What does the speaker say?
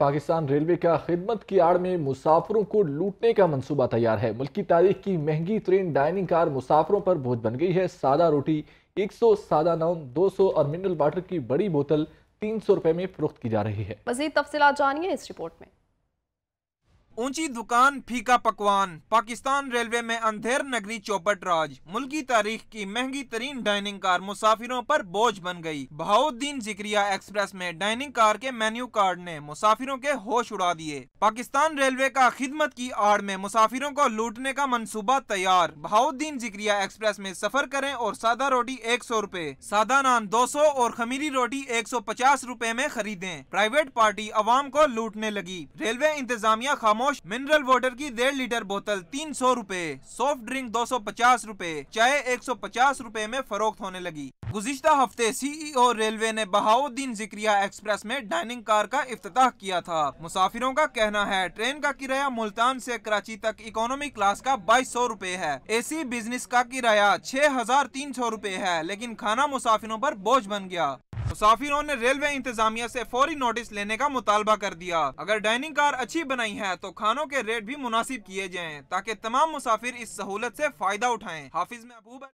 Pakistan railway का खिदमत की आड़ में मुसाफरों को लूटने का मंसूबा तैयार है मुल्क की तारीख की महंगी ट्रेन डाइनिंग कार मुसाफरों पर बोझ बन गई है सादा रोटी 100 सादा नान 200 और मिनरल वाटर की बड़ी बोतल 300 रुपए में फरोख्त की जा रही है मजीद तफसी जानिए इस रिपोर्ट में ऊंची दुकान फीका पकवान पाकिस्तान रेलवे में अंधेर नगरी चौपट राज मुल्की तारीख की महंगी तरीन डाइनिंग कार मुसाफिरों पर बोझ बन गई बहाउद्दीन जिक्रिया एक्सप्रेस में डाइनिंग कार के मेन्यू कार्ड ने मुसाफिरों के होश उड़ा दिए पाकिस्तान रेलवे का खिदमत की आड़ में मुसाफिरों को लूटने का मनसूबा तैयार बहाउद्दीन जिक्रिया एक्सप्रेस में सफर करें और सादा रोटी एक सौ रूपए सादा नान दो सौ और खमीरी रोटी एक सौ पचास रूपए में खरीदे प्राइवेट पार्टी आवाम को लूटने लगी रेलवे इंतजामिया खामो खामोश मिनरल वाटर की डेढ़ लीटर बोतल तीन सौ रूपए सॉफ्ट ड्रिंक दो सौ पचास रूपए चाय एक सौ पचास रूपए में फरोख्त होने लगी गुजश्ता हफ्ते सीईओ e रेलवे ने बहाउद्दीन जिक्रिया एक्सप्रेस में डाइनिंग कार का अफ्ताह किया था मुसाफिरों का कहना है ट्रेन का किराया मुल्तान से कराची तक इकोनॉमी क्लास का बाईस सौ रूपए है एसी बिजनेस का किराया छह हजार तीन सौ रूपए है लेकिन खाना मुसाफिरों पर बोझ बन गया मुसाफिरों ने रेलवे इंतजामिया ऐसी फौरी नोटिस लेने का मुतालबा कर दिया अगर डाइनिंग कार अच्छी बनाई है तो खानों के रेट भी मुनासिब किए जाए ताकि तमाम मुसाफिर इस सहूलत ऐसी फायदा उठाए हाफिज महबूब